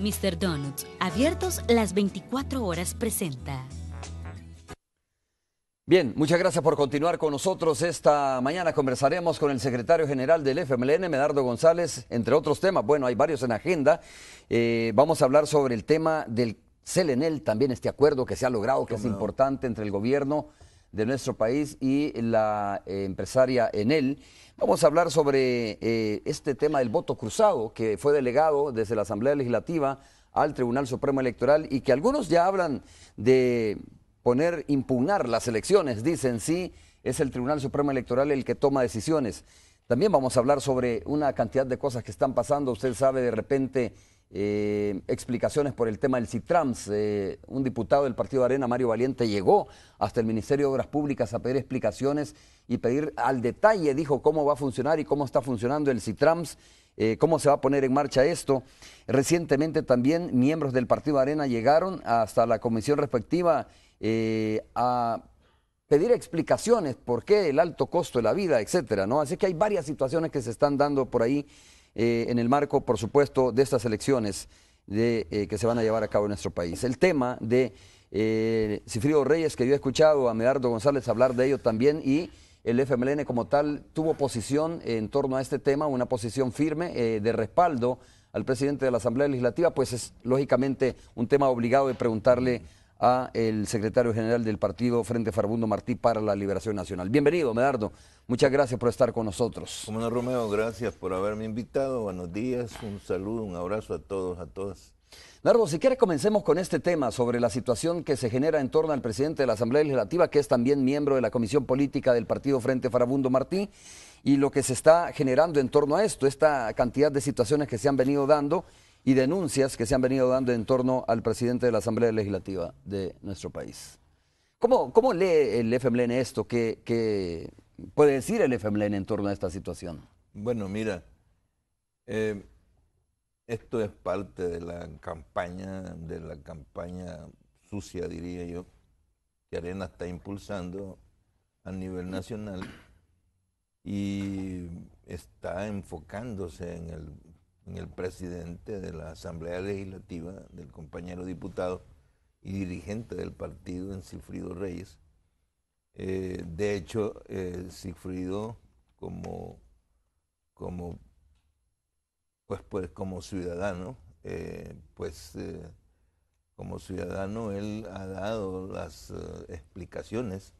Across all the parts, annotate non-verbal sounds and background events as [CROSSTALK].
Mr. Donuts, abiertos las 24 horas, presenta. Bien, muchas gracias por continuar con nosotros. Esta mañana conversaremos con el secretario general del FMLN, Medardo González, entre otros temas. Bueno, hay varios en agenda. Eh, vamos a hablar sobre el tema del Celenel, también este acuerdo que se ha logrado, que es importante entre el gobierno de nuestro país y la eh, empresaria en él. Vamos a hablar sobre eh, este tema del voto cruzado que fue delegado desde la Asamblea Legislativa al Tribunal Supremo Electoral y que algunos ya hablan de poner, impugnar las elecciones, dicen sí, es el Tribunal Supremo Electoral el que toma decisiones. También vamos a hablar sobre una cantidad de cosas que están pasando, usted sabe de repente eh, explicaciones por el tema del CITRAMS. Eh, un diputado del Partido Arena, Mario Valiente, llegó hasta el Ministerio de Obras Públicas a pedir explicaciones y pedir al detalle, dijo, cómo va a funcionar y cómo está funcionando el CITRAMS. Eh, cómo se va a poner en marcha esto. Recientemente también miembros del Partido de Arena llegaron hasta la comisión respectiva a pedir explicaciones por qué el alto costo de la vida, etcétera, ¿no? Así que hay varias situaciones que se están dando por ahí eh, en el marco, por supuesto, de estas elecciones eh, que se van a llevar a cabo en nuestro país. El tema de eh, Cifrido Reyes, que yo he escuchado a Medardo González hablar de ello también, y el FMLN como tal tuvo posición en torno a este tema, una posición firme de respaldo al presidente de la Asamblea Legislativa, pues es lógicamente un tema obligado de preguntarle a el secretario general del partido Frente Farabundo Martí para la Liberación Nacional. Bienvenido, Medardo. Muchas gracias por estar con nosotros. Como Romeo, gracias por haberme invitado. Buenos días, un saludo, un abrazo a todos, a todas. Medardo, si quiere comencemos con este tema sobre la situación que se genera en torno al presidente de la Asamblea Legislativa, que es también miembro de la Comisión Política del Partido Frente Farabundo Martí, y lo que se está generando en torno a esto, esta cantidad de situaciones que se han venido dando y denuncias que se han venido dando en torno al presidente de la Asamblea Legislativa de nuestro país. ¿Cómo, cómo lee el FMLN esto? ¿Qué, puede decir el FMLN en torno a esta situación? Bueno, mira, eh, esto es parte de la campaña, de la campaña sucia, diría yo, que Arena está impulsando a nivel nacional y está enfocándose en el en el presidente de la Asamblea Legislativa, del compañero diputado y dirigente del partido, en Cifrido Reyes. Eh, de hecho, eh, Cifrido, como, como, pues, pues, como ciudadano, eh, pues eh, como ciudadano él ha dado las explicaciones.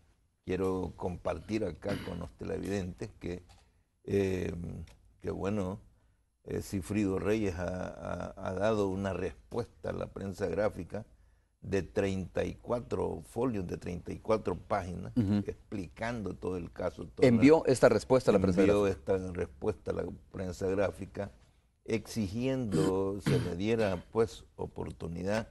Quiero compartir acá con los televidentes que, que bueno, Cifrido eh, Reyes ha, dado una respuesta a la prensa gráfica de 34 folios, de 34 páginas, explicando todo el caso. envió esta respuesta a la prensa gráfica. Envió esta respuesta a la prensa gráfica, exigiendo se le diera pues oportunidad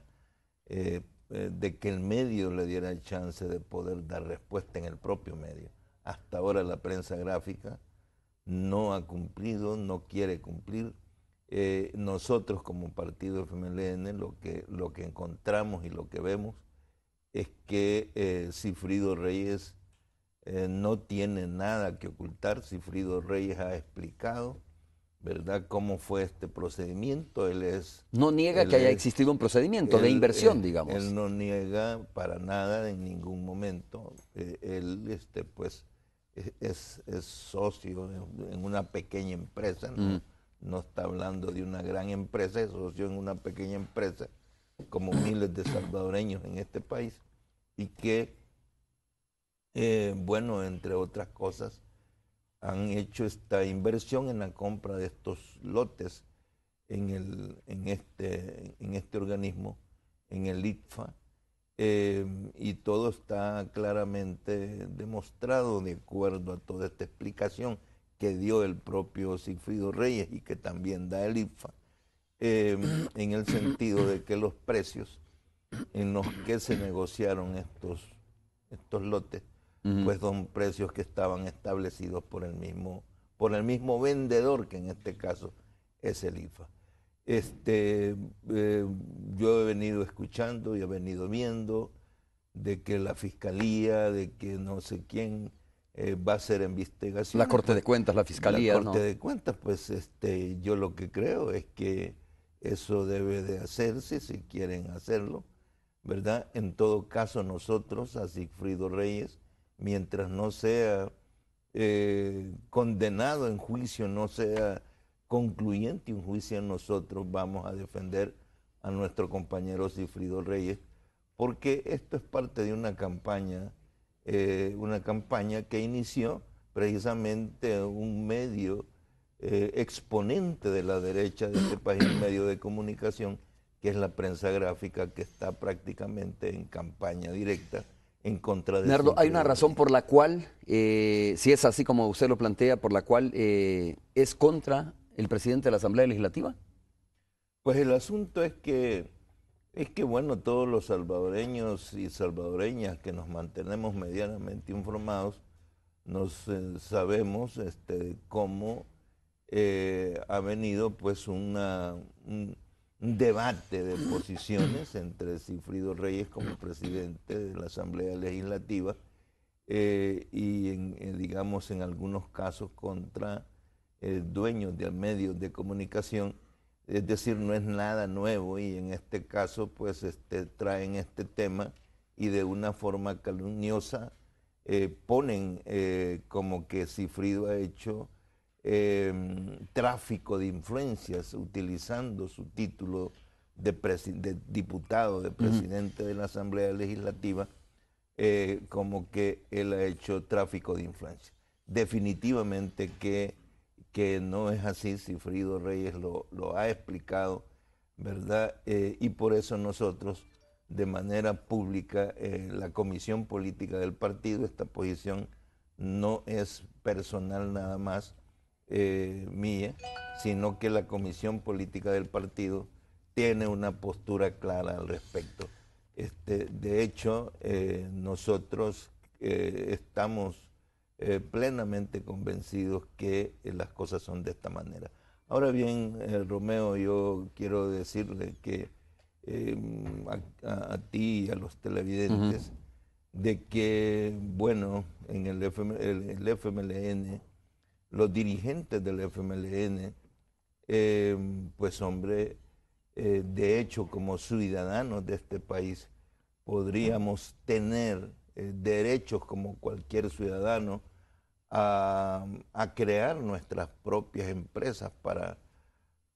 eh, eh, de que el medio le diera chance de poder dar respuesta en el propio medio. Hasta ahora la prensa gráfica no ha cumplido, no quiere cumplir. Eh, nosotros como partido FMLN lo que, lo que encontramos y lo que vemos es que eh, Reyes eh, no tiene nada que ocultar. Cifrido Reyes ha explicado, ¿verdad?, cómo fue este procedimiento. Él es. No niega que haya existido un procedimiento de inversión, eh, digamos. Él no niega para nada en ningún momento. él, este, pues es, socio en una pequeña empresa, ¿no? está hablando de una gran empresa, es socio en una pequeña empresa, como [CLEARS THROAT] miles de salvadoreños en este país, y que, eh, bueno, entre otras cosas, han hecho esta inversión en la compra de estos lotes en, el, en, este, en este organismo, en el ITFA, Em, y todo está claramente demostrado de acuerdo a toda esta explicación que dio el propio Sigfrido Reyes y que también da el IFA, em, [COUGHS] en el sentido de que los precios en los que se negociaron estos, estos lotes, pues son precios que estaban establecidos por el mismo, por el mismo vendedor, que en este caso es el IFA. Este, eh, yo he venido escuchando y he venido viendo de que la fiscalía, de que no sé quién eh, va a hacer investigación. La Corte de Cuentas, la fiscalía. La Corte de Cuentas, pues este, yo lo que creo es que eso debe de hacerse si quieren hacerlo, ¿verdad? En todo caso, nosotros a Sigfrido Reyes, mientras no sea eh, condenado en juicio, no sea concluyente un juicio nosotros vamos a defender a nuestro compañero Cifrido Reyes, porque esto es parte de una campaña, eh, una campaña que inició precisamente un medio eh, exponente de la derecha de este país, un medio de comunicación, que es la prensa gráfica, que está prácticamente en campaña directa en contra de... Nardo, hay una razón por la cual, eh, si es así como usted lo plantea, por la cual es contra el presidente de la Asamblea Legislativa? Pues el asunto es que, es que bueno, todos los salvadoreños y salvadoreñas que nos mantenemos medianamente informados, nos eh, sabemos este, cómo eh, ha venido pues un, debate de posiciones entre Cifrido Reyes como presidente de la Asamblea Legislativa eh, y digamos en algunos casos contra dueños del medios de comunicación, es decir, no es nada nuevo y en este caso pues este, traen este tema y de una forma calumniosa eh, ponen eh, como que Cifrido ha hecho em, tráfico de influencias utilizando su título de, diputado, de presidente de la Asamblea Legislativa, eh, como que él ha hecho tráfico de influencias. Definitivamente que que no es así, Cifrido Reyes lo, ha explicado, ¿verdad? Eh, y por eso nosotros, de manera pública, eh, la comisión política del partido, esta posición no es personal nada más eh, mía, sino que la comisión política del partido tiene una postura clara al respecto. Este, de hecho, nosotros estamos eh, plenamente convencidos que eh, las cosas son de esta manera. Ahora bien, eh, Romeo, yo quiero decirle que em, a, ti y a los televidentes, de que, bueno, en el, el, FMLN, los dirigentes del FMLN, em, pues hombre, de hecho, como ciudadanos de este país, podríamos tener eh, derechos como cualquier ciudadano a, crear nuestras propias empresas para,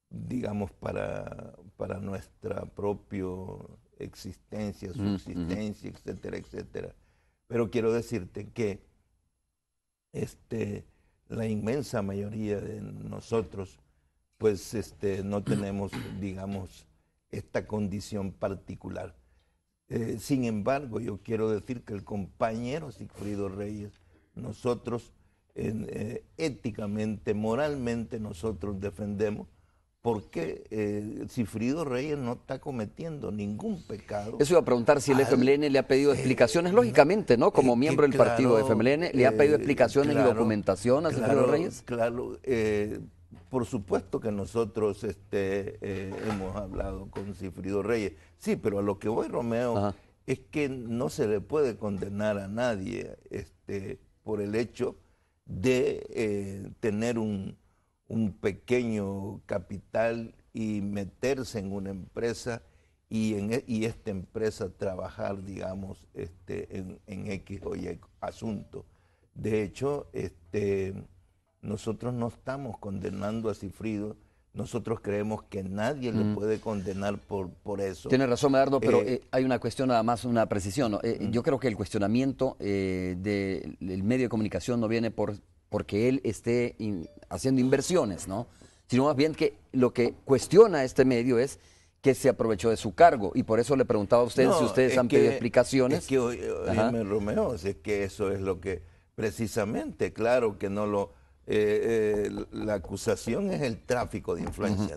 digamos, para, para nuestra propia existencia, subsistencia, etcétera, etcétera. Pero quiero decirte que este, la inmensa mayoría de nosotros, pues este, no tenemos, digamos, esta condición particular. Eh, sin embargo, yo quiero decir que el compañero Sigfrido Reyes, nosotros eh, éticamente, moralmente, nosotros defendemos porque eh, Reyes no está cometiendo ningún pecado. Eso iba a preguntar si el FMLN le ha pedido eh, explicaciones, lógicamente, ¿no? Como miembro del partido de FMLN, ¿le ha pedido explicaciones y documentación a Cifrido claro, Reyes? Claro, por supuesto que nosotros este, eh, hemos hablado con Cifrido Reyes. Sí, pero a lo que voy, Romeo, es que no se le puede condenar a nadie este, por el hecho de eh, tener un, pequeño capital y meterse en una empresa y, en, e, esta empresa trabajar, digamos, este, en, en X o Y asunto. De hecho, este, nosotros no estamos condenando a Cifrido. Nosotros creemos que nadie le mm. puede condenar por, por eso. Tiene razón, Medardo, pero eh, eh, hay una cuestión nada más, una precisión. Eh, mm. Yo creo que el cuestionamiento del medio de comunicación no viene por porque él esté haciendo inversiones, ¿no? Sino más bien que lo que cuestiona este medio es que se aprovechó de su cargo. Y por eso le preguntaba a ustedes si ustedes han pedido explicaciones. Es que, es que eso es lo que precisamente, claro que no lo eh, eh, la acusación es el tráfico de influencia,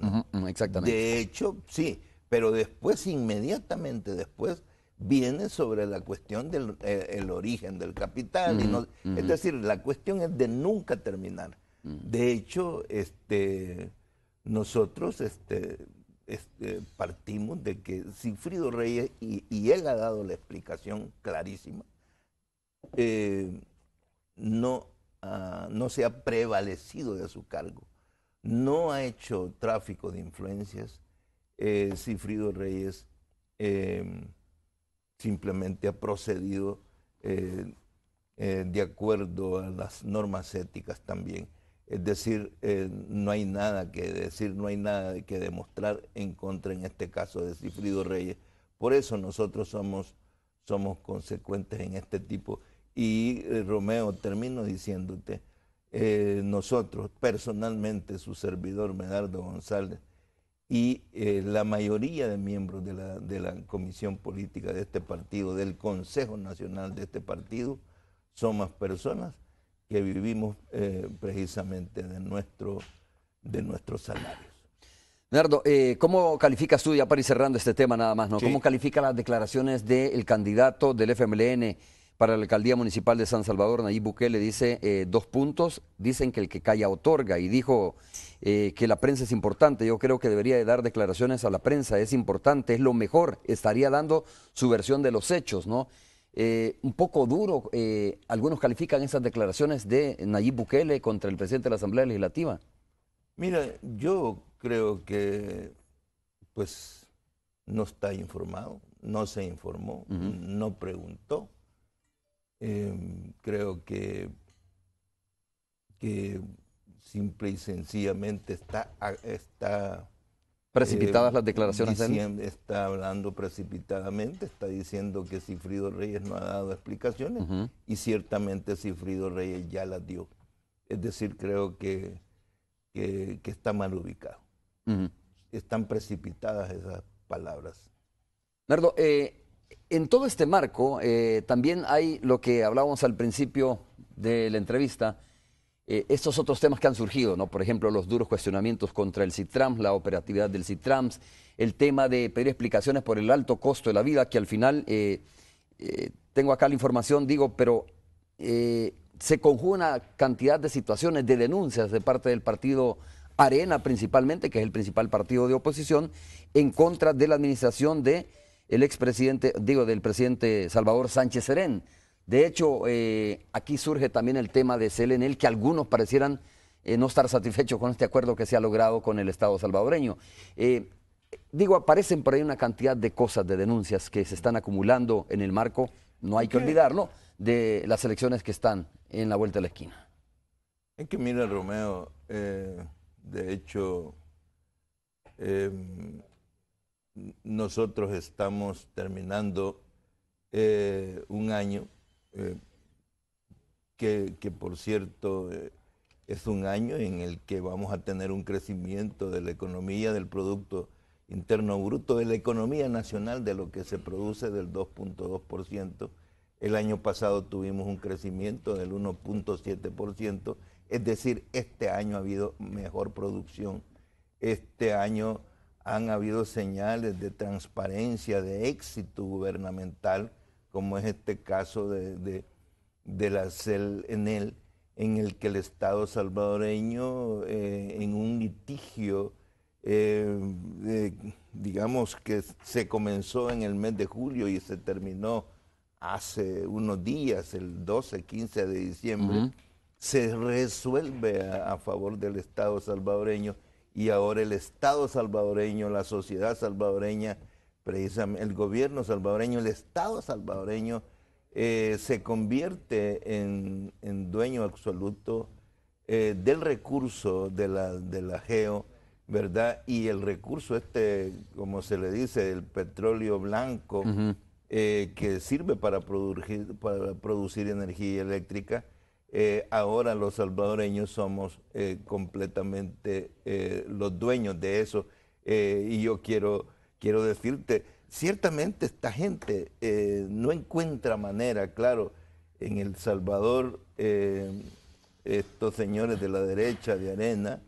exactamente. De hecho, sí, pero después, inmediatamente después, viene sobre la cuestión del eh, origen del capital. y Es decir, la cuestión es de nunca terminar. De hecho, este, nosotros este, este, partimos de que Frido Reyes, y, él ha dado la explicación clarísima, no, Ah, no se ha prevalecido de su cargo. No ha hecho tráfico de influencias. Cifrido eh, Reyes em, simplemente ha procedido eh, eh, de acuerdo a las normas éticas también. Es decir, no hay nada que decir, no hay nada que demostrar en contra en este caso de Cifrido Reyes. Por eso nosotros somos, somos consecuentes en este tipo y eh, Romeo, termino diciéndote, eh, nosotros personalmente, su servidor Medardo González, y eh, la mayoría de miembros de la, comisión política de este partido, del Consejo Nacional de este partido, somos personas que vivimos precisamente de, nuestro, de nuestros salarios. Nardo, ¿cómo calificas tú, ya para cerrando este tema nada más, ¿no? ¿cómo califica las declaraciones del candidato del FMLN? para la alcaldía municipal de San Salvador, Nayib Bukele dice eh, dos puntos, dicen que el que calla otorga y dijo eh, que la prensa es importante, yo creo que debería dar declaraciones a la prensa, es importante, es lo mejor, estaría dando su versión de los hechos, ¿no? Eh, un poco duro, algunos califican esas declaraciones de Nayib Bukele contra el presidente de la Asamblea Legislativa. Mira, yo creo que pues no está informado, no se informó, no preguntó. Em, creo que, que simple y sencillamente está... está Precipitadas em, las declaraciones. él? está hablando precipitadamente, está diciendo que Cifrido Reyes no ha dado explicaciones y ciertamente Cifrido Reyes ya las dio. Es decir, creo que, que, está mal ubicado. Están precipitadas esas palabras. Nardo, eh, en todo este marco, eh, también hay lo que hablábamos al principio de la entrevista, eh, estos otros temas que han surgido, ¿no? Por ejemplo, los duros cuestionamientos contra el CITRAMS, la operatividad del CITRAMS, el tema de pedir explicaciones por el alto costo de la vida, que al final, eh, tengo acá la información, digo, pero se conjuga una cantidad de situaciones, de denuncias de parte del partido Arena principalmente, que es el principal partido de oposición, en contra de la administración de el expresidente, digo, del presidente Salvador Sánchez Serén. De hecho, eh, aquí surge también el tema de el que algunos parecieran eh, no estar satisfechos con este acuerdo que se ha logrado con el Estado salvadoreño. Eh, digo, aparecen por ahí una cantidad de cosas, de denuncias que se están acumulando en el marco, no hay que olvidarlo, de las elecciones que están en la vuelta de la esquina. Es que mira, Romeo, de hecho, em, nosotros estamos terminando eh, un año, eh, que, por cierto eh, es un año en el que vamos a tener un crecimiento de la economía, del Producto Interno Bruto, de la economía nacional, de lo que se produce del 2.2%. El año pasado tuvimos un crecimiento del 1.7%, es decir, este año ha habido mejor producción. Este año han habido señales de transparencia, de éxito gubernamental, como es este caso de, de, la CEL en el, en el que el Estado salvadoreño, eh, en un litigio, eh, digamos que se comenzó en el mes de julio y se terminó hace unos días, el 12, 15 de diciembre, se resuelve a favor del Estado salvadoreño y ahora el Estado salvadoreño, la sociedad salvadoreña, precisamente el gobierno salvadoreño, el Estado salvadoreño, eh, se convierte en, dueño absoluto eh, del recurso de la, GEO, ¿verdad? Y el recurso este, como se le dice, el petróleo blanco, eh, que sirve para producir, para producir energía eléctrica, eh, ahora los salvadoreños somos eh, completamente eh, los dueños de eso. y yo quiero, quiero decirte, ciertamente esta gente no encuentra manera, claro, en El Salvador, estos señores de la derecha, de arena,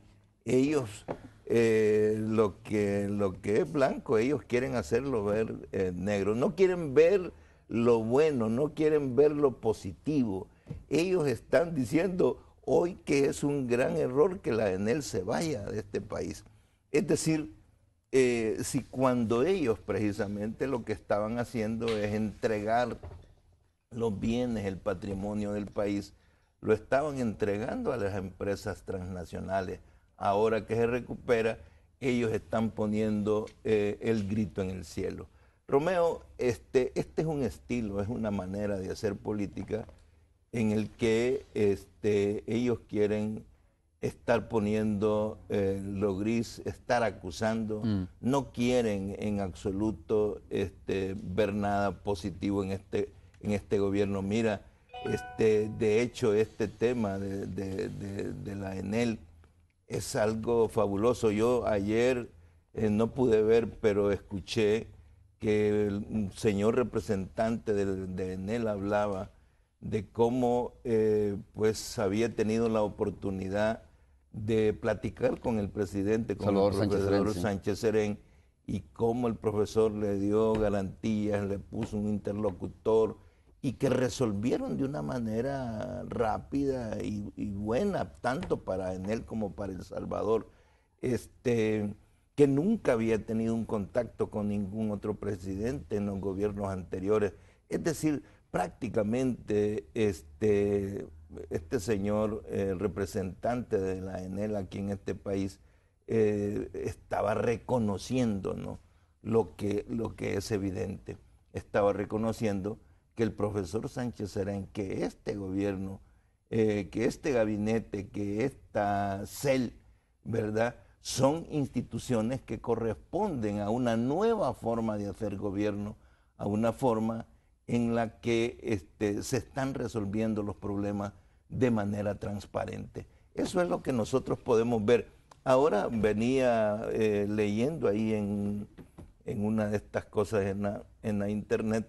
ellos, lo, que, lo que es blanco, ellos quieren hacerlo ver negro, no quieren ver lo bueno, no quieren ver lo positivo ellos están diciendo hoy que es un gran error que la ENEL se vaya de este país. Es decir, eh, si cuando ellos precisamente lo que estaban haciendo es entregar los bienes, el patrimonio del país, lo estaban entregando a las empresas transnacionales. Ahora que se recupera, ellos están poniendo eh, el grito en el cielo. Romeo, este, este es un estilo, es una manera de hacer política en el que este, ellos quieren estar poniendo eh, lo gris, estar acusando, mm. no quieren en absoluto este, ver nada positivo en este, en este gobierno. Mira, este, de hecho este tema de, la ENEL es algo fabuloso. Yo ayer eh, no pude ver, pero escuché que el señor representante de, ENEL hablaba de cómo eh, pues había tenido la oportunidad de platicar con el presidente, con el profesor Sánchez, Serén, y cómo el profesor le dio garantías, le puso un interlocutor, y que resolvieron de una manera rápida y, buena, tanto para él como para El Salvador, este, que nunca había tenido un contacto con ningún otro presidente en los gobiernos anteriores. Es decir, prácticamente este, este, señor, el representante de la ENEL aquí en este país, eh, estaba reconociendo lo, que, lo que es evidente. Estaba reconociendo que el profesor Sánchez en que este gobierno, eh, que este gabinete, que esta CEL, ¿verdad? Son instituciones que corresponden a una nueva forma de hacer gobierno, a una forma en la que este, se están resolviendo los problemas de manera transparente. Eso es lo que nosotros podemos ver. Ahora venía eh, leyendo ahí en, una de estas cosas en la, internet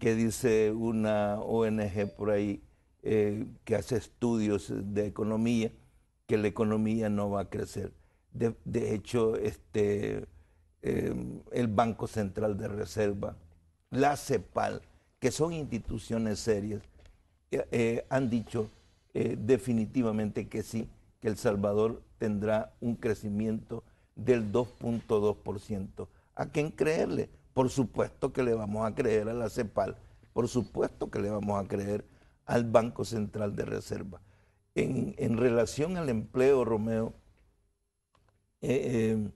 que dice una ONG por ahí eh, que hace estudios de economía, que la economía no va a crecer. De, hecho, este, eh, el Banco Central de Reserva, la CEPAL, que son instituciones serias, eh, eh, han dicho eh, definitivamente que sí, que El Salvador tendrá un crecimiento del 2.2%. ¿A quién creerle? Por supuesto que le vamos a creer a la CEPAL, por supuesto que le vamos a creer al Banco Central de Reserva. en relación al empleo, Romeo, el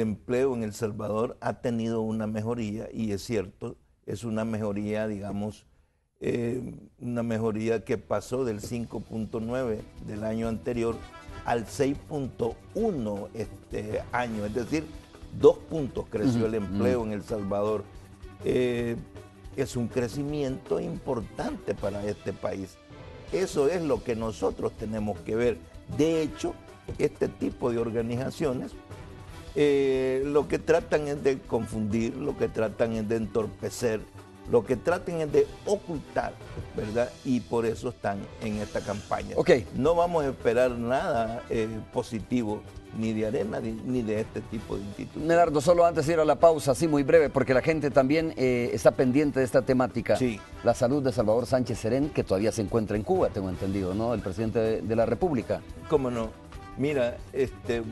empleo en El Salvador ha tenido una mejoría y es cierto, es una mejoría, digamos, eh, una mejoría que pasó del 5.9 del año anterior al 6.1 este año, es decir, dos puntos creció el empleo mm. en El Salvador. Eh, es un crecimiento importante para este país. Eso es lo que nosotros tenemos que ver. De hecho, este tipo de organizaciones eh, lo que tratan es de confundir, lo que tratan es de entorpecer, lo que tratan es de ocultar, ¿verdad? Y por eso están en esta campaña. Okay. No vamos a esperar nada eh, positivo ni de arena ni de este tipo de instituciones Leonardo, solo antes de ir a la pausa, así muy breve, porque la gente también eh, está pendiente de esta temática. Sí. La salud de Salvador Sánchez Serén, que todavía se encuentra en Cuba, tengo entendido, ¿no? El presidente de la República. ¿Cómo no? Mira, este,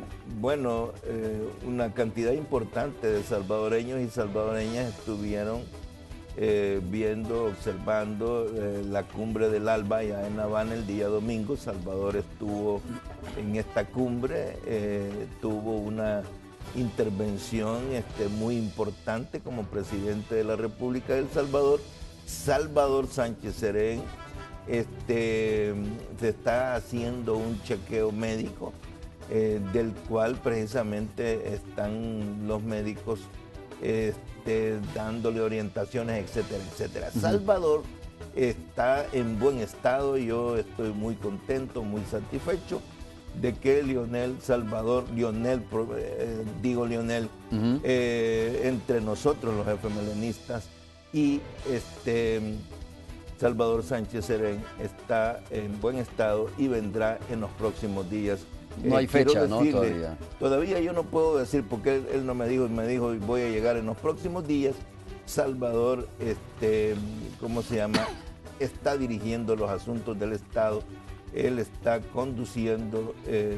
bueno, eh, una cantidad importante de salvadoreños y salvadoreñas estuvieron eh, viendo, observando eh, la cumbre del Alba ya en Habana el día domingo. Salvador estuvo en esta cumbre, tuvo una intervención este, muy importante como presidente de la República del Salvador. Salvador Sánchez Serén este, se está haciendo un chequeo médico eh, del cual precisamente están los médicos este, dándole orientaciones, etcétera, etcétera. Salvador está en buen estado, yo estoy muy contento, muy satisfecho de que Lionel Salvador, Lionel, eh, digo Lionel, eh, entre nosotros los efemelenistas y este Salvador Sánchez Serén está en buen estado y vendrá en los próximos días. No eh, hay fecha, Todavía. Todavía yo no puedo decir porque él, no me dijo y me dijo voy a llegar en los próximos días. Salvador, este, ¿cómo se llama? Está dirigiendo los asuntos del Estado. Él está conduciendo, eh,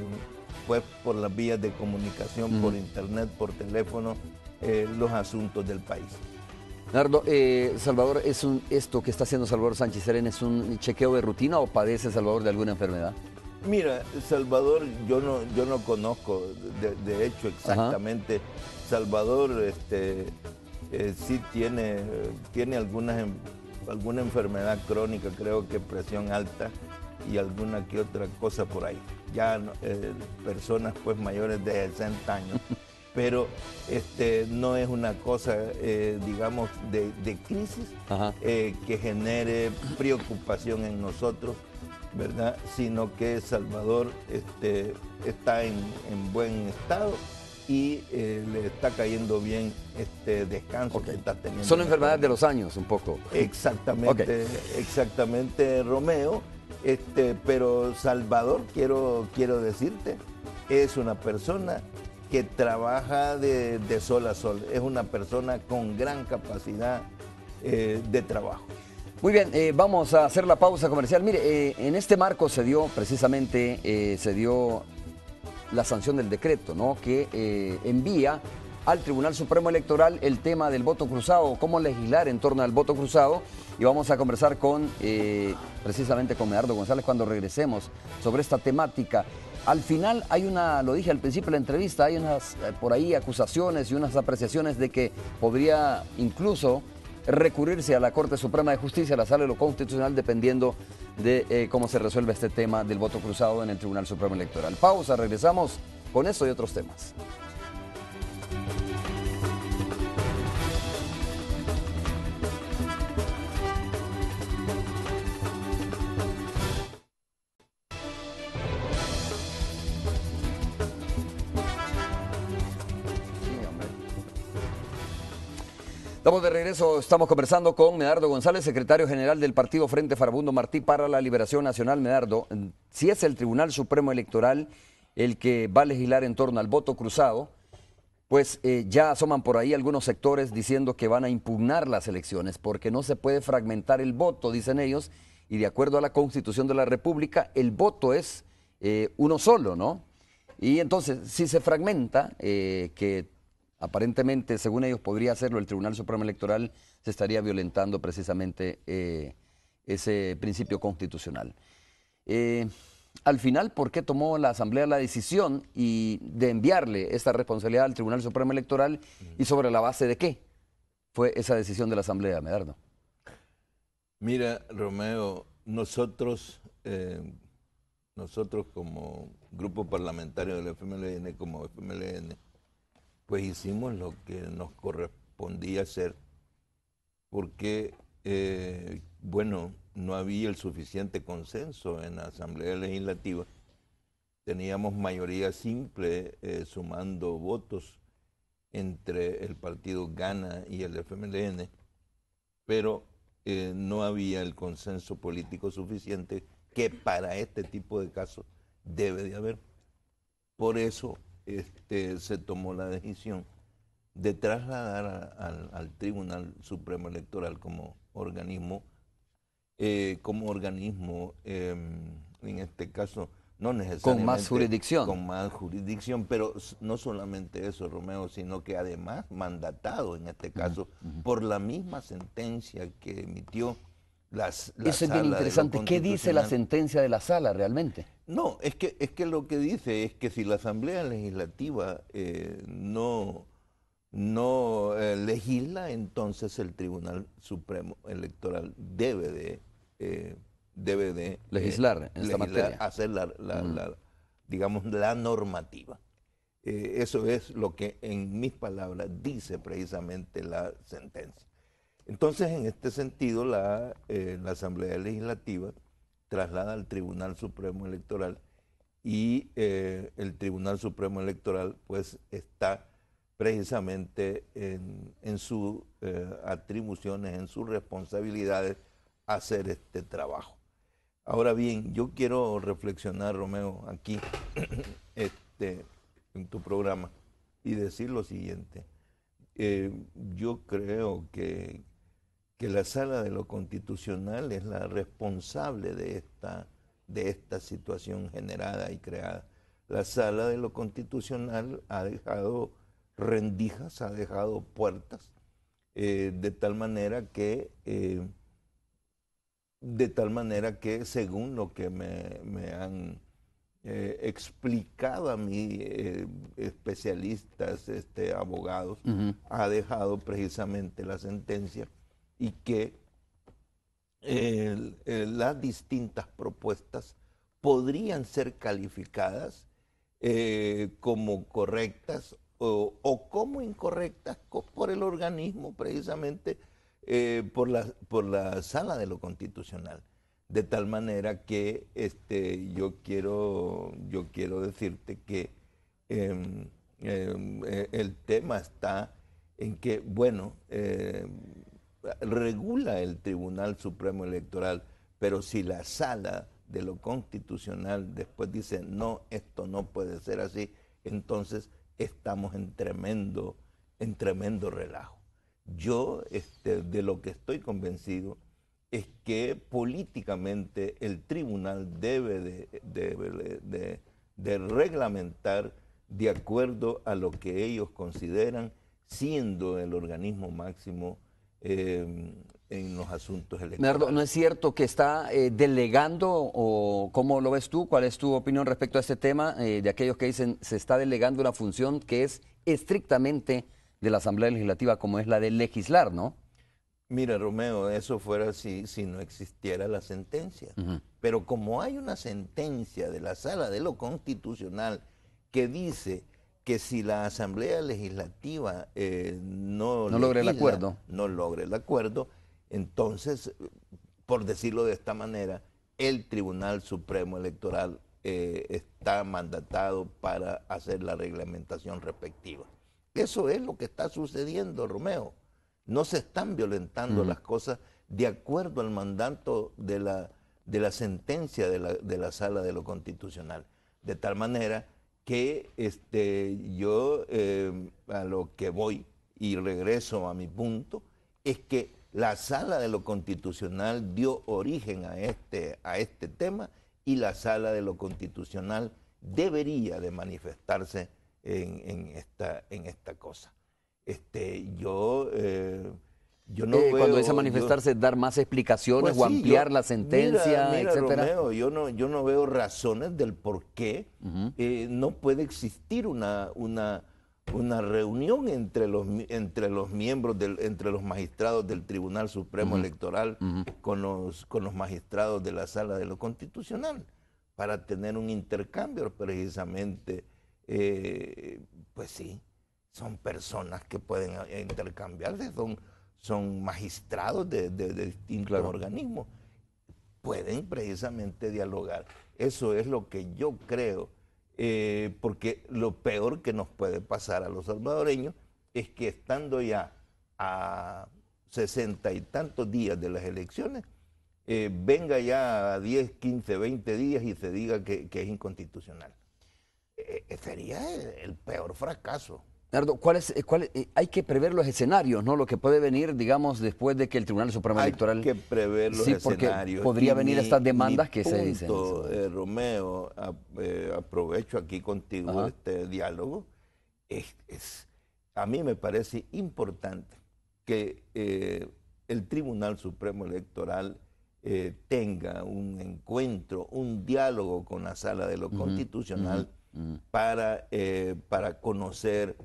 pues, por las vías de comunicación, por internet, por teléfono, eh, los asuntos del país. Nardo, eh, Salvador, ¿es un, ¿esto que está haciendo Salvador Sánchez Serena es un chequeo de rutina o padece Salvador de alguna enfermedad? Mira, Salvador, yo no, yo no conozco de, hecho exactamente. Salvador este, eh, sí tiene, tiene algunas, alguna enfermedad crónica, creo que presión alta y alguna que otra cosa por ahí. Ya eh, personas pues mayores de 60 años [LAUGHS] pero este, no es una cosa, eh, digamos, de, crisis eh, que genere preocupación en nosotros, ¿verdad? Sino que Salvador este, está en, buen estado y eh, le está cayendo bien este descanso que está teniendo. Son enfermedades de los años un poco. Exactamente, exactamente, Romeo. Este, pero Salvador, quiero, quiero decirte, es una persona que trabaja de, sol a sol. Es una persona con gran capacidad eh, de trabajo. Muy bien, eh, vamos a hacer la pausa comercial. Mire, eh, en este marco se dio precisamente, se dio la sanción del decreto, ¿no? Que envía al Tribunal Supremo Electoral el tema del voto cruzado, cómo legislar en torno al voto cruzado. Y vamos a conversar con, precisamente con Medardo González cuando regresemos sobre esta temática. Al final hay una, lo dije al principio de la entrevista, hay unas eh, por ahí acusaciones y unas apreciaciones de que podría incluso recurrirse a la Corte Suprema de Justicia, a la Sala de lo Constitucional, dependiendo de eh, cómo se resuelva este tema del voto cruzado en el Tribunal Supremo Electoral. Pausa, regresamos con eso y otros temas. Estamos de regreso, estamos conversando con Medardo González, secretario general del partido Frente Farabundo Martí para la Liberación Nacional. Medardo, si es el Tribunal Supremo Electoral el que va a legislar en torno al voto cruzado, pues eh, ya asoman por ahí algunos sectores diciendo que van a impugnar las elecciones porque no se puede fragmentar el voto, dicen ellos, y de acuerdo a la Constitución de la República, el voto es eh, uno solo, ¿no? Y entonces, si se fragmenta, eh, que aparentemente, según ellos podría hacerlo, el Tribunal Supremo Electoral se estaría violentando precisamente eh, ese principio constitucional. Eh, al final, ¿por qué tomó la Asamblea la decisión y de enviarle esta responsabilidad al Tribunal Supremo Electoral y sobre la base de qué fue esa decisión de la Asamblea, Medardo? Mira, Romeo, nosotros, eh, nosotros como grupo parlamentario del FMLN, como FMLN, pues hicimos lo que nos correspondía hacer, porque, eh, bueno, no había el suficiente consenso en la Asamblea Legislativa. Teníamos mayoría simple eh, sumando votos entre el partido Gana y el FMLN, pero eh, no había el consenso político suficiente que para este tipo de casos debe de haber. Por eso este, se tomó la decisión de trasladar al Tribunal Supremo Electoral como organismo, eh, como organismo, em, en este caso, no necesariamente. Con más jurisdicción. Con más jurisdicción, pero no solamente eso, Romeo, sino que además mandatado, en este caso, por la misma sentencia que emitió eso es bien interesante. ¿Qué dice la sentencia de la sala realmente? No, es que, es que lo que dice es que si la Asamblea Legislativa eh, no, no eh, legisla, entonces el Tribunal Supremo Electoral debe de... Eh, debe de legislar, en esta materia. hacer mm. digamos, la normativa. eso es lo que en mis palabras dice precisamente la sentencia. Entonces, en este sentido, eh, la, Asamblea Legislativa traslada al Tribunal Supremo Electoral y eh, el Tribunal Supremo Electoral pues está precisamente en, sus eh, atribuciones, en sus responsabilidades hacer este trabajo. Ahora bien, yo quiero reflexionar, Romeo, aquí [COUGHS] este, en tu programa y decir lo siguiente. yo creo que, que la sala de lo constitucional es la responsable de esta, de esta situación generada y creada. La sala de lo constitucional ha dejado rendijas, ha dejado puertas, eh, de tal manera que... Eh, de tal manera que según lo que me, han eh, explicado a mí especialistas, este, abogados, ha dejado precisamente la sentencia y que las distintas propuestas podrían ser calificadas eh, como correctas o, como incorrectas por el organismo, precisamente eh, por la, por, la, sala de lo constitucional. De tal manera que este, yo, quiero, yo quiero decirte que em, em, eh, el tema está en que, bueno, regula el Tribunal Supremo Electoral, pero si la sala de lo constitucional después dice, no, esto no puede ser así, entonces estamos en tremendo, en tremendo relajo. Yo este, de lo que estoy convencido es que políticamente el tribunal debe de, de reglamentar de acuerdo a lo que ellos consideran siendo el organismo máximo Em, en los asuntos electorales. ¿no es cierto que está eh, delegando o cómo lo ves tú? ¿Cuál es tu opinión respecto a este tema eh, de aquellos que dicen se está delegando una función que es estrictamente de la Asamblea Legislativa como es la de legislar, ¿no? Mira, Romeo, eso fuera si, si no existiera la sentencia. Pero como hay una sentencia de la Sala de lo Constitucional que dice que si la Asamblea Legislativa eh, no, el acuerdo, no logre el acuerdo, entonces, por decirlo de esta manera, el Tribunal Supremo Electoral eh, está mandatado para hacer la reglamentación respectiva. Eso es lo que está sucediendo, Romeo. No se están violentando las cosas de acuerdo al mandato de la, de la sentencia de la, de la Sala de lo Constitucional. De tal manera que este, yo eh, a lo que voy y regreso a mi punto es que la sala de lo constitucional dio origen a este, a este tema y la sala de lo constitucional debería de manifestarse en, esta, en esta cosa. Este, yo eh, eh, cuando no a cuando manifestarse, dar más explicaciones pues o ampliar la sentencia, mira, yo no, veo razones del por qué eh, no puede existir una, una, reunión entre los, miembros, del, entre los magistrados del Tribunal Supremo Electoral con, los, magistrados de la Sala de lo Constitucional para tener un intercambio precisamente. Eh, pues sí, son personas que pueden intercambiarse, son son magistrados de, distintos organismos. Pueden precisamente dialogar. Eso es lo que yo creo, eh, porque lo peor que nos puede pasar a los salvadoreños es que estando ya a sesenta y tantos días de las elecciones, eh, venga ya a 10, 15, 20 días y se diga que, es inconstitucional. Eh, sería el peor fracaso. Nardo, ¿cuál es, eh, eh, hay que prever los escenarios, ¿no? Lo que puede venir, digamos, después de que el Tribunal Supremo Electoral... Hay que prever los sí, escenarios. podría venir estas demandas que se dicen. Eh, Romeo, aprovecho aquí contigo este diálogo. Es, a mí me parece importante que el Tribunal Supremo Electoral tenga un encuentro, un diálogo con la Sala de lo Constitucional para conocer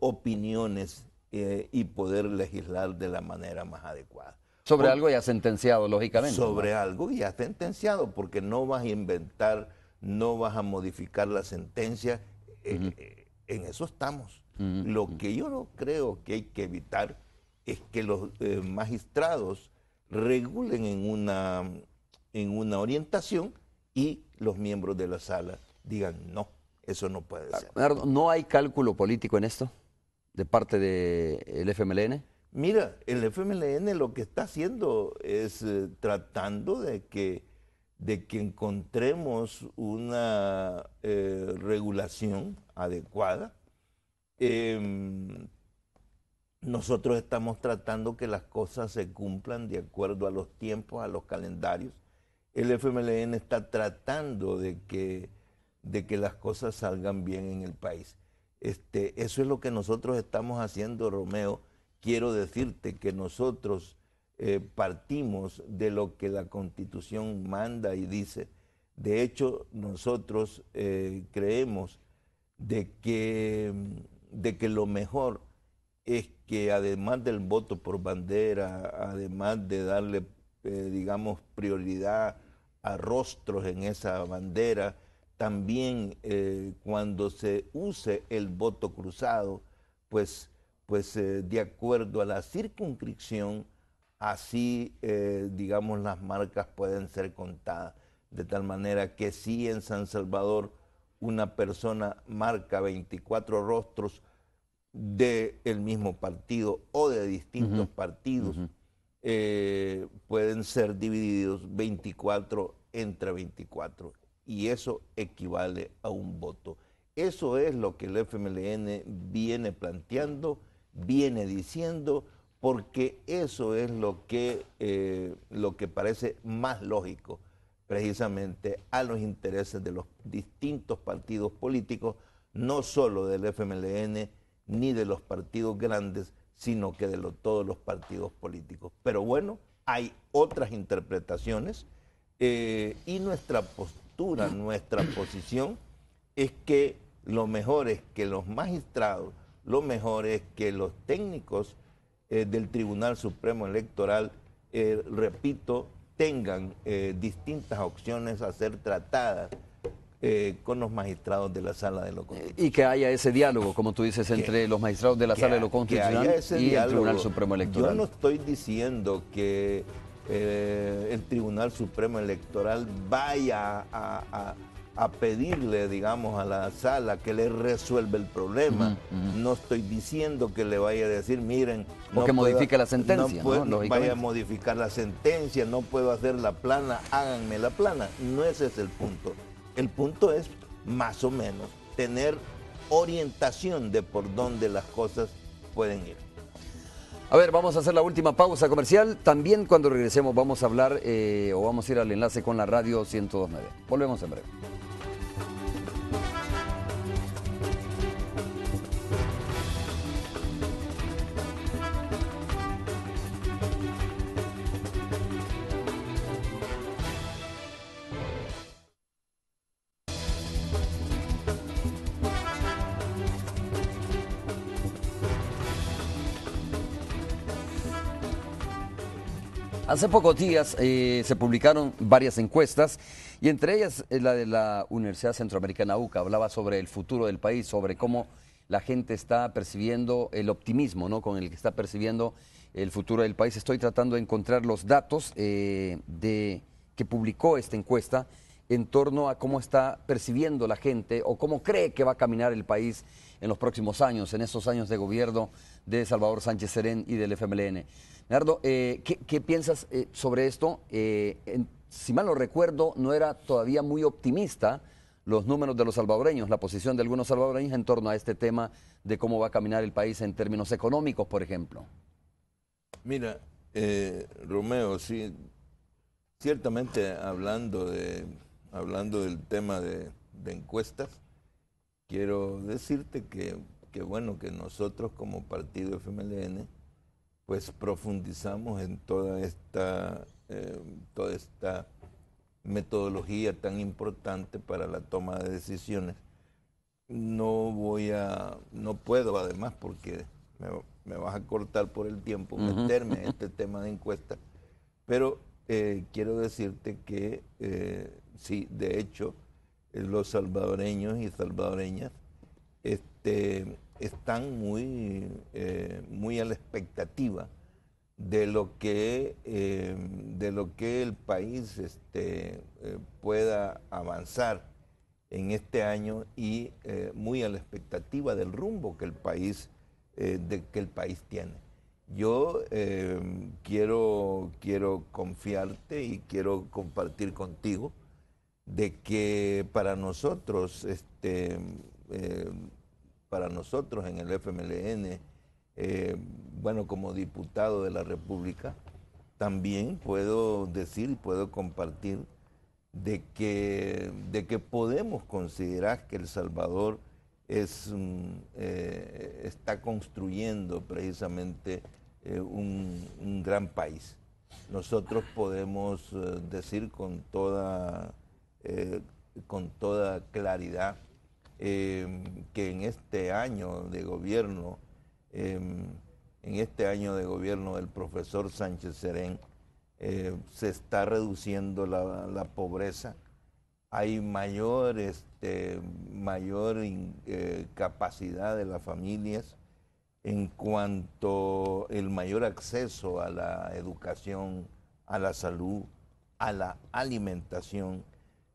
opiniones eh, y poder legislar de la manera más adecuada. Sobre algo ya sentenciado, lógicamente. Sobre algo ya sentenciado, porque no vas a inventar, no vas a modificar la sentencia. Eh, eh, en eso estamos. Lo que yo no creo que hay que evitar es que los magistrados regulen en una, en una orientación y los miembros de la sala digan no. Eso no puede ah, ser. ¿no hay cálculo político en esto de parte del FMLN? Mira, el FMLN lo que está haciendo es eh, tratando de que, de que encontremos una eh, regulación adecuada. Em, nosotros estamos tratando que las cosas se cumplan de acuerdo a los tiempos, a los calendarios. El FMLN está tratando de que de que las cosas salgan bien en el país. Este, eso es lo que nosotros estamos haciendo, Romeo. Quiero decirte que nosotros eh, partimos de lo que la Constitución manda y dice. De hecho, nosotros eh, creemos de que, de que lo mejor es que además del voto por bandera, además de darle, eh, digamos, prioridad a rostros en esa bandera, también eh, cuando se use el voto cruzado, pues, pues eh, de acuerdo a la circunscripción, así, eh, digamos, las marcas pueden ser contadas. De tal manera que si en San Salvador una persona marca 24 rostros del mismo partido o de distintos partidos, pueden ser divididos 24 entre 24 y eso equivale a un voto. Eso es lo que el FMLN viene planteando, viene diciendo, porque eso es lo que, eh, lo que parece más lógico precisamente a los intereses de los distintos partidos políticos, no solo del FMLN ni de los partidos grandes, sino que de todos los partidos políticos. Pero bueno, hay otras interpretaciones eh, y nuestra postura nuestra posición, es que lo mejor es que los magistrados, lo mejor es que los técnicos eh, del Tribunal Supremo Electoral, eh, repito, tengan eh, distintas opciones a ser tratadas con los magistrados de la Sala de lo Constitucional. Y que haya ese diálogo, como tú dices, entre los magistrados de la Sala de lo Constitucional y el Tribunal Supremo Electoral. Yo no estoy diciendo que eh, el Tribunal Supremo Electoral vaya a, pedirle, digamos, a la sala que le resuelva el problema. No estoy diciendo que le vaya a decir, miren... O que modifique la sentencia, ¿no? vaya a modificar la sentencia, no puedo hacer la plana, háganme la plana. No ese es el punto. El punto es, más o menos, tener orientación de por dónde las cosas pueden ir. A ver, vamos a hacer la última pausa comercial. También cuando regresemos vamos a hablar eh, o vamos a ir al enlace con la radio 1029. Volvemos en breve. Hace pocos días eh, se publicaron varias encuestas y entre ellas eh, la de la Universidad Centroamericana UCA. Hablaba sobre el futuro del país, sobre cómo la gente está percibiendo el optimismo ¿no? con el que está percibiendo el futuro del país. Estoy tratando de encontrar los datos eh, de, que publicó esta encuesta en torno a cómo está percibiendo la gente o cómo cree que va a caminar el país en los próximos años, en estos años de gobierno de Salvador Sánchez Serén y del FMLN. Leonardo, eh, ¿qué, piensas eh, sobre esto? Eh, si mal no recuerdo, no era todavía muy optimista los números de los salvadoreños, la posición de algunos salvadoreños en torno a este tema de cómo va a caminar el país en términos económicos, por ejemplo. Mira, Romeo, sí, ciertamente hablando, de, hablando del tema de, encuestas, quiero decirte que, que, bueno, que nosotros como partido FMLN, pues profundizamos en toda esta, eh, toda esta metodología tan importante para la toma de decisiones. No voy a, no puedo además porque me, vas a cortar por el tiempo, meterme en este [LAUGHS] tema de encuesta, pero eh, quiero decirte que eh, sí, de hecho, los salvadoreños y salvadoreñas este, están muy, eh, muy a la expectativa de lo que, eh, de lo que el país este, eh, pueda avanzar en este año y muy a la expectativa del rumbo que el país, de, que el país tiene. Yo quiero, quiero confiarte y quiero compartir contigo de que para nosotros este, para nosotros en el FMLN, eh, bueno, como diputado de la República, también puedo decir y puedo compartir de que, de que podemos considerar que El Salvador es, eh, está construyendo precisamente eh, un, gran país. Nosotros podemos decir con toda, con toda claridad Em, que en este año de gobierno, em, en este año de gobierno del profesor Sánchez Serén, em, se está reduciendo la, pobreza, hay mayor, este, mayor eh, capacidad de las familias en cuanto el mayor acceso a la educación, a la salud, a la alimentación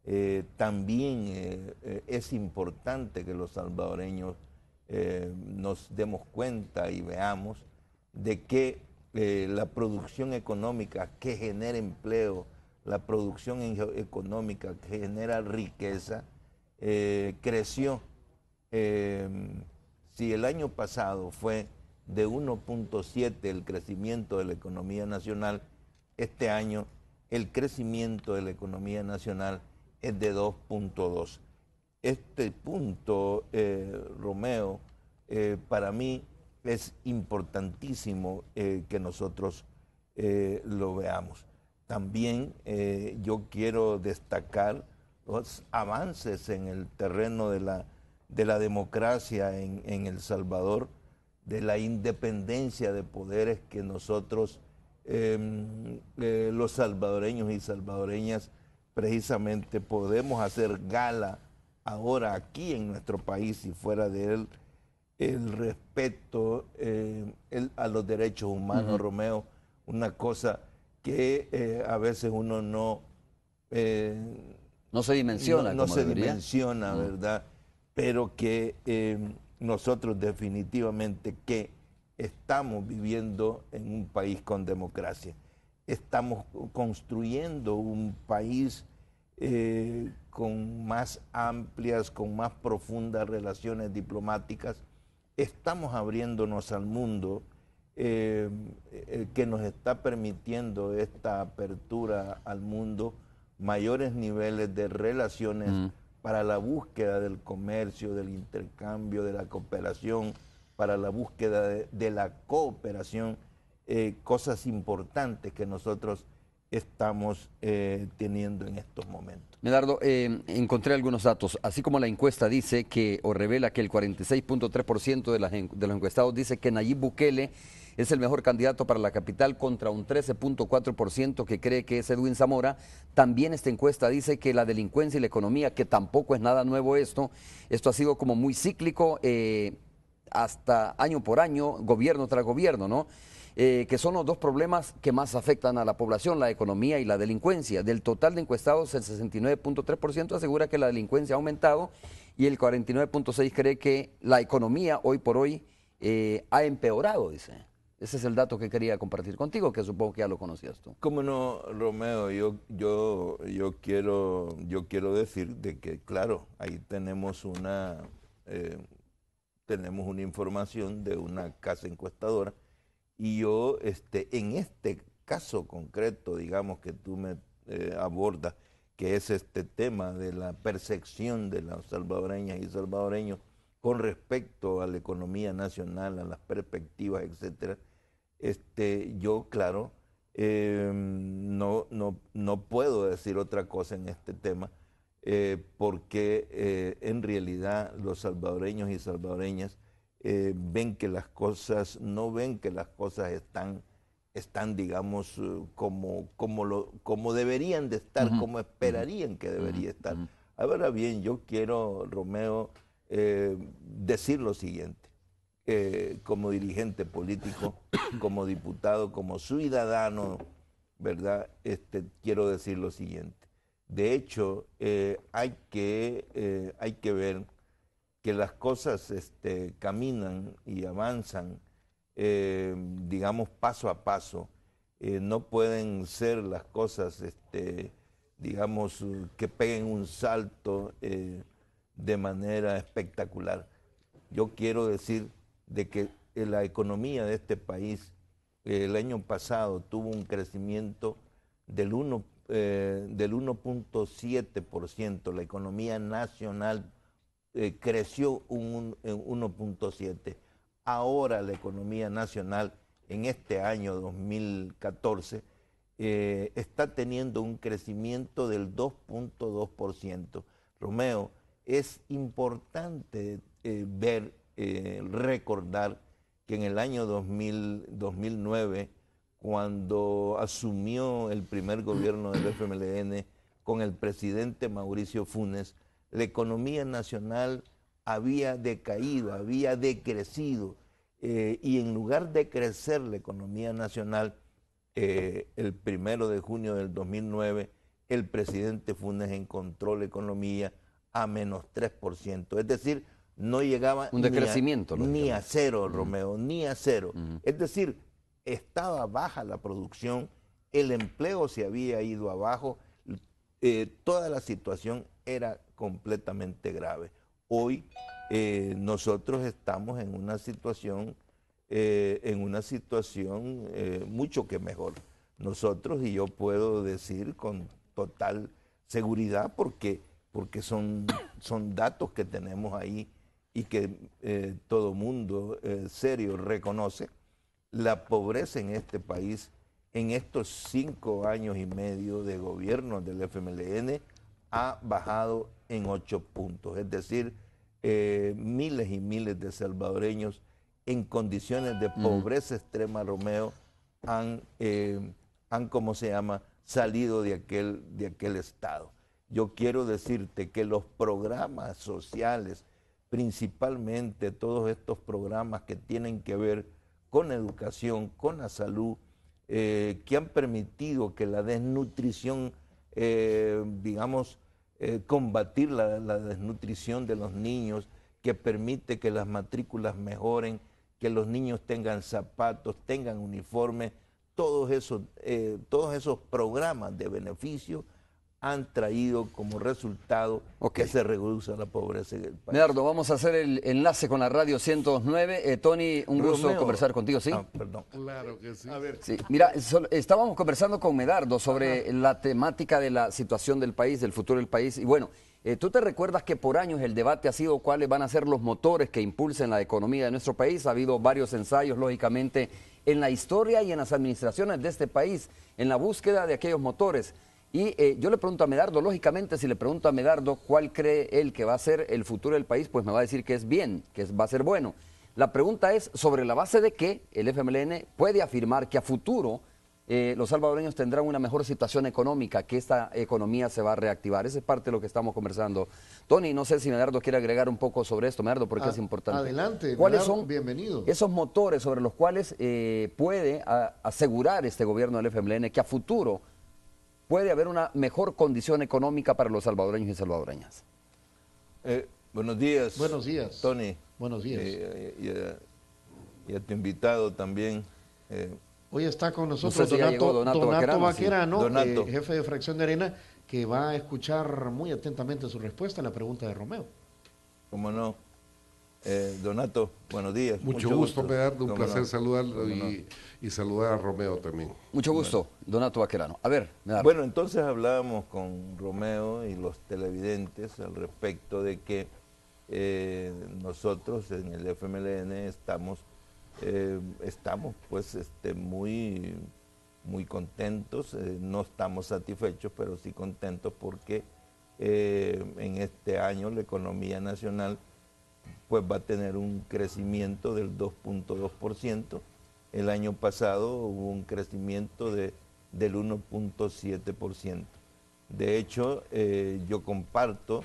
eh, también eh, eh, es importante que los salvadoreños nos demos cuenta y veamos de que la producción económica que genera empleo, la producción económica que genera riqueza, creció. Em, si el año pasado fue de 1.7 el crecimiento de la economía nacional, este año el crecimiento de la economía nacional es de 2.2. Este punto, eh, Romeo, eh, para mí es importantísimo eh, que nosotros lo veamos. También yo quiero destacar los avances en el terreno de la, de la democracia en El Salvador, de la independencia de poderes que nosotros, em, los salvadoreños y salvadoreñas, precisamente podemos hacer gala ahora aquí en nuestro país y fuera de él el respeto eh, a los derechos humanos, Romeo, una cosa que eh, a veces uno no... Eh, no se dimensiona. No, se dimensiona, ¿verdad? Pero que nosotros definitivamente que estamos viviendo en un país con democracia estamos construyendo un país eh, con más amplias, con más profundas relaciones diplomáticas. Estamos abriéndonos al mundo eh, eh, que nos está permitiendo esta apertura al mundo, mayores niveles de relaciones mm. para la búsqueda del comercio, del intercambio, de la cooperación, para la búsqueda de la cooperación eh, cosas importantes que nosotros estamos eh, teniendo en estos momentos. Medardo, eh, encontré algunos datos, así como la encuesta dice que o revela que el 46.3% de, de los encuestados dice que Nayib Bukele es el mejor candidato para la capital contra un 13.4% que cree que es Edwin Zamora. También esta encuesta dice que la delincuencia y la economía, que tampoco es nada nuevo esto, esto ha sido como muy cíclico hasta año por año, gobierno tras gobierno, ¿no? Eh, que son los dos problemas que más afectan a la población, la economía y la delincuencia. Del total de encuestados, el 69.3% asegura que la delincuencia ha aumentado y el 49.6% cree que la economía hoy por hoy eh, ha empeorado, dice. Ese es el dato que quería compartir contigo, que supongo que ya lo conocías tú. Cómo no, Romeo, yo, yo, yo, quiero, yo quiero decir de que, claro, ahí tenemos una, eh, tenemos una información de una casa encuestadora y yo, este, en este caso concreto, digamos, que tú me eh, abordas, que es este tema de la percepción de las salvadoreñas y salvadoreños con respecto a la economía nacional, a las perspectivas, etcétera, este, yo, claro, em, no, no, puedo decir otra cosa en este tema, eh, porque eh, en realidad los salvadoreños y salvadoreñas eh, ven que las cosas, no ven que las cosas están, están digamos, eh, como, como, lo, como deberían de estar, como esperarían que debería estar. Ahora bien, yo quiero, Romeo, eh, decir lo siguiente. como dirigente político, [COUGHS] como diputado, como ciudadano, ¿verdad? Este, quiero decir lo siguiente. De hecho, hay, que, hay que ver que las cosas este, caminan y avanzan, eh, digamos, paso a paso. Eh, no pueden ser las cosas, este, digamos, que peguen un salto eh, de manera espectacular. Yo quiero decir de que la economía de este país el año pasado tuvo un crecimiento del del 1.7%, la economía nacional eh, creció un, 1.7. Ahora la economía nacional en este año 2014 eh, está teniendo un crecimiento del 2.2%. Romeo, es importante eh, ver, recordar que en el año 2009, cuando asumió el primer gobierno del FMLN con el presidente Mauricio Funes, la economía nacional había decaído, había decrecido, eh, y en lugar de crecer la economía nacional, eh, el primero de junio del 2009, el presidente Funes encontró la economía a menos 3%, es decir, no llegaba Un decrecimiento, ni, a, cero, Romeo, ni a cero. Es decir, estaba baja la producción, el empleo se había ido abajo, eh, toda la situación era completamente grave. Hoy eh, nosotros estamos en una situación, eh, en una situación eh, mucho que mejor. Nosotros, y yo puedo decir con total seguridad, porque, porque son, son datos que tenemos ahí y que todo mundo serio reconoce, la pobreza en este país en estos cinco años y medio de gobierno del FMLN ha bajado en ocho puntos, es decir, eh, miles y miles de salvadoreños en condiciones de pobreza extrema, Romeo, han, eh, han, ¿cómo se llama?, salido de aquel, de aquel estado. Yo quiero decirte que los programas sociales, principalmente todos estos programas que tienen que ver con educación, con la salud, eh, que han permitido que la desnutrición eh, digamos, eh, combatir la, desnutrición de los niños, que permite que las matrículas mejoren, que los niños tengan zapatos, tengan uniformes, todos esos, eh, todos esos programas de beneficio han traído como resultado que se reduce la pobreza en el país. Medardo, vamos a hacer el enlace con la radio 109. Eh, Tony, un gusto conversar contigo, ¿sí? Ah, perdón. Claro que sí. A ver. Mira, estábamos conversando con Medardo sobre la temática de la situación del país, del futuro del país. Y bueno, eh, tú te recuerdas que por años el debate ha sido cuáles van a ser los motores que impulsen la economía de nuestro país. Ha habido varios ensayos, lógicamente, en la historia y en las administraciones de este país, en la búsqueda de aquellos motores. Y eh, yo le pregunto a Medardo, lógicamente, si le pregunto a Medardo cuál cree él que va a ser el futuro del país, pues me va a decir que es bien, que va a ser bueno. La pregunta es, ¿sobre la base de qué el FMLN puede afirmar que a futuro eh, los salvadoreños tendrán una mejor situación económica, que esta economía se va a reactivar? Esa es parte de lo que estamos conversando. Tony, no sé si Medardo quiere agregar un poco sobre esto, Medardo, porque ah, es importante. Adelante, ¿cuáles son bienvenido. esos motores sobre los cuales eh, puede asegurar este gobierno del FMLN que a futuro puede haber una mejor condición económica para los salvadoreños y salvadoreñas. Eh, buenos días. Buenos días. Tony. Buenos días. Eh, eh, y, a, tu invitado también. Hoy está con nosotros Donato, Donato, jefe de Fracción de Arena, que va a escuchar muy atentamente su respuesta a la pregunta de Romeo. ¿Cómo no? Eh, Donato, buenos días. Mucho, gusto, Pedardo. un placer saludarlo y, saludar a Romeo también. Mucho gusto, Donato Vaquerano. A ver, Bueno, entonces hablábamos con Romeo y los televidentes al respecto de que eh, nosotros en el FMLN estamos, eh, estamos pues este, muy, muy contentos, no estamos satisfechos, pero sí contentos porque en este año la economía nacional pues va a tener un crecimiento del 2.2%. El año pasado hubo un crecimiento de, del 1.7%. De hecho, eh, yo comparto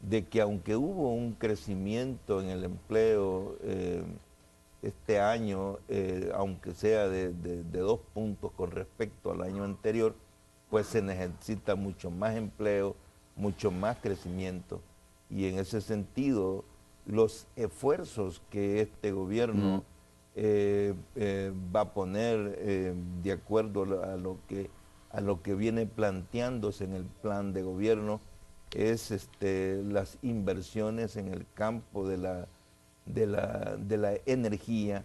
de que aunque hubo un crecimiento en el empleo eh, este año, eh, aunque sea de, de, de dos puntos con respecto al año anterior, pues se necesita mucho más empleo, mucho más crecimiento. Y en ese sentido, los esfuerzos que este gobierno eh, eh, va a poner eh, de acuerdo a lo que a lo que viene planteándose en el plan de gobierno es este, las inversiones en el campo de la, de la, energía.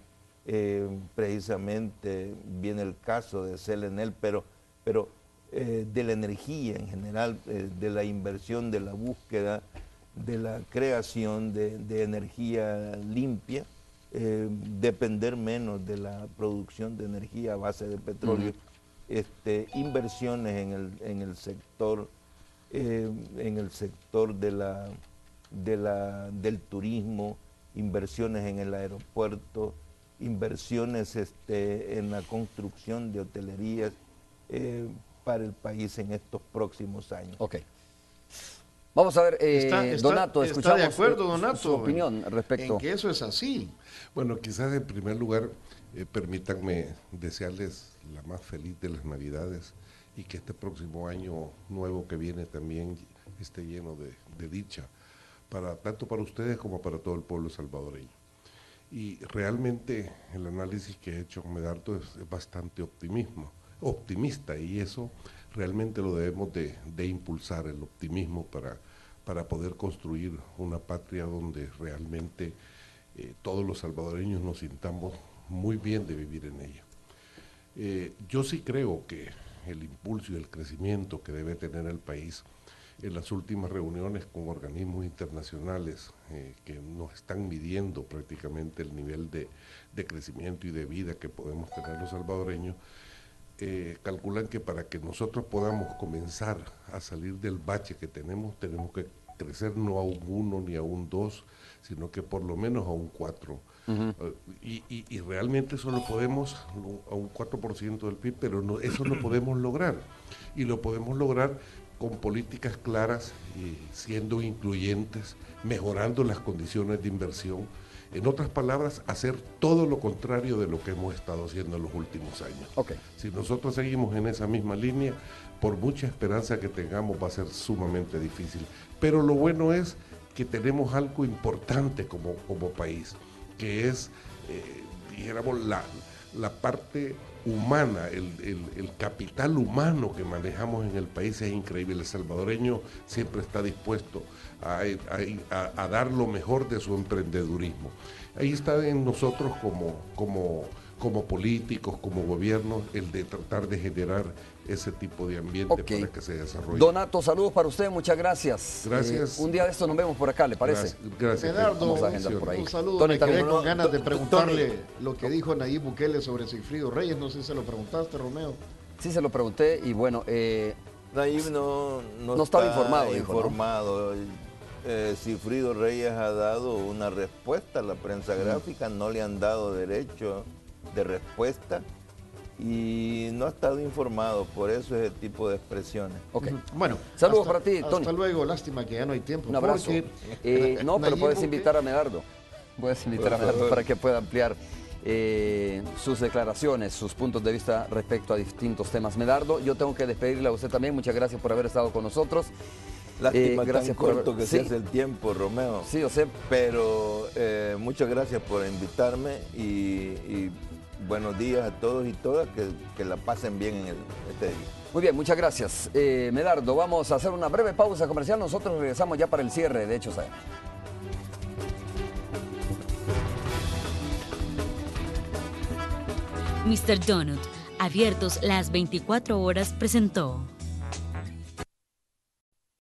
precisamente viene el caso de Celenel, pero, pero de la energía en general, de la inversión, de la búsqueda de la creación de, energía limpia, eh, depender menos de la producción de energía a base de petróleo, este, inversiones en el, sector, eh, en el sector de la, la, del turismo, inversiones en el aeropuerto, inversiones este, en la construcción de hotelerías eh, para el país en estos próximos años. Vamos a ver, eh, está, Donato, escuchamos de acuerdo, eh, Donato, su, opinión respecto. En que eso es así. Bueno, quizás en primer lugar, eh, permítanme desearles la más feliz de las Navidades y que este próximo año nuevo que viene también esté lleno de, dicha, para, tanto para ustedes como para todo el pueblo salvadoreño. Y realmente el análisis que he hecho con Medardo es, es bastante optimismo, optimista y eso realmente lo debemos de, impulsar, el optimismo para, para poder construir una patria donde realmente eh, todos los salvadoreños nos sintamos muy bien de vivir en ella. Eh, yo sí creo que el impulso y el crecimiento que debe tener el país en las últimas reuniones con organismos internacionales eh, que nos están midiendo prácticamente el nivel de, de, crecimiento y de vida que podemos tener los salvadoreños, eh, calculan que para que nosotros podamos comenzar a salir del bache que tenemos, tenemos que crecer no a un 1 ni a un 2, sino que por lo menos a un 4. Eh, y, realmente eso lo podemos a un 4% del PIB, pero no, eso lo podemos lograr. Y lo podemos lograr con políticas claras, y siendo incluyentes, mejorando las condiciones de inversión en otras palabras, hacer todo lo contrario de lo que hemos estado haciendo en los últimos años. Si nosotros seguimos en esa misma línea, por mucha esperanza que tengamos va a ser sumamente difícil. Pero lo bueno es que tenemos algo importante como, como país, que es, eh, dijéramos, la parte humana, el, capital humano que manejamos en el país es increíble. El salvadoreño siempre está dispuesto a, dar lo mejor de su emprendedurismo. Ahí está en nosotros como, como como políticos, como gobierno, el de tratar de generar ese tipo de ambiente para que se desarrolle. Donato, saludos para usted, muchas gracias. Gracias. Eh, un día de esto nos vemos por acá, ¿le parece? Gracias. un saludo. Me quedé con ganas de preguntarle lo que dijo Nayib Bukele sobre Cifrido Reyes, no sé si se lo preguntaste, Romeo. Sí, se lo pregunté y bueno... Eh, Nayib no, no, estaba informado. informado. Cifrido eh, Reyes ha dado una respuesta a la prensa gráfica, no le han dado derecho de respuesta y no ha estado informado, por eso ese tipo de expresiones. Ok. Bueno, saludos para ti, Tony. Hasta luego, lástima que ya no hay tiempo. Un abrazo. Eh, eh, no, pero puedes invitar a Medardo. Puedes invitar a Medardo para que pueda ampliar eh, sus declaraciones, sus puntos de vista respecto a distintos temas. Medardo, yo tengo que despedirle a usted también. Muchas gracias por haber estado con nosotros. Lástima tan corto que se hace el tiempo, Romeo. Sí, yo sé. Pero muchas gracias por invitarme y buenos días a todos y todas, que, la pasen bien en este día. Muy bien, muchas gracias. Eh, Medardo, vamos a hacer una breve pausa comercial. Nosotros regresamos ya para el cierre de hecho. Aéreos. Mr. Donut, abiertos las 24 horas, presentó.